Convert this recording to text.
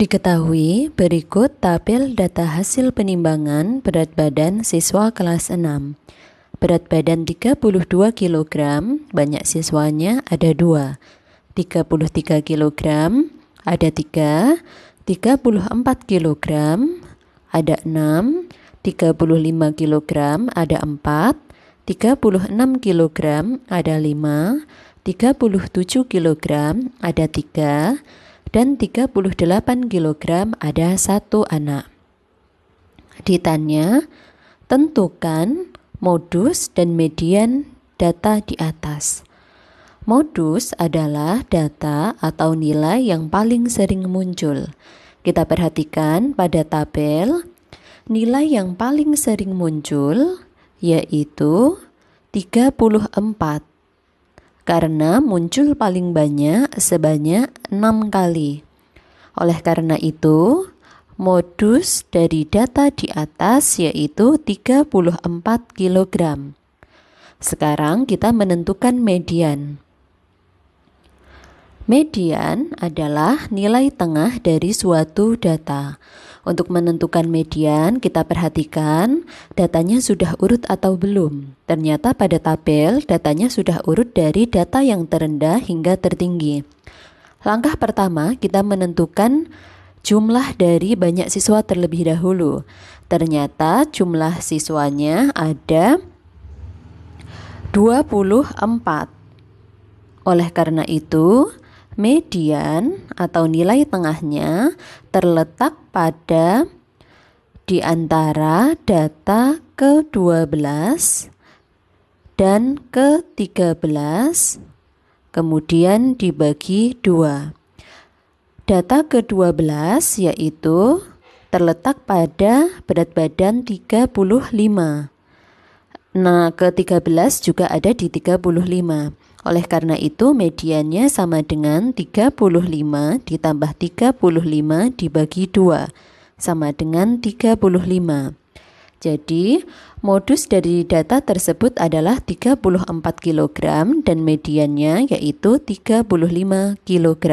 Diketahui berikut tabel data hasil penimbangan berat badan siswa kelas 6. Berat badan 32 kg, banyak siswanya ada 2. 33 kg, ada 3. 34 kg, ada 6. 35 kg, ada 4. 36 kg, ada 5. 37 kg, ada 3 dan 38 kg ada satu anak. Ditanya, tentukan modus dan median data di atas. Modus adalah data atau nilai yang paling sering muncul. Kita perhatikan pada tabel, nilai yang paling sering muncul yaitu 34 karena muncul paling banyak sebanyak enam kali. Oleh karena itu, modus dari data di atas yaitu 34 kg. Sekarang kita menentukan median. Median adalah nilai tengah dari suatu data. Untuk menentukan median, kita perhatikan datanya sudah urut atau belum. Ternyata pada tabel datanya sudah urut dari data yang terendah hingga tertinggi. Langkah pertama, kita menentukan jumlah dari banyak siswa terlebih dahulu. Ternyata jumlah siswanya ada 24. Oleh karena itu, median atau nilai tengahnya terletak pada di antara data ke-12 dan ke-13 kemudian dibagi dua. Data ke-12 yaitu terletak pada berat badan 35. Nah, ke-13 juga ada di 35. Oleh karena itu mediannya sama dengan 35 ditambah 35 dibagi 2 sama dengan 35. Jadi, modus dari data tersebut adalah 34 kg dan mediannya yaitu 35 kg.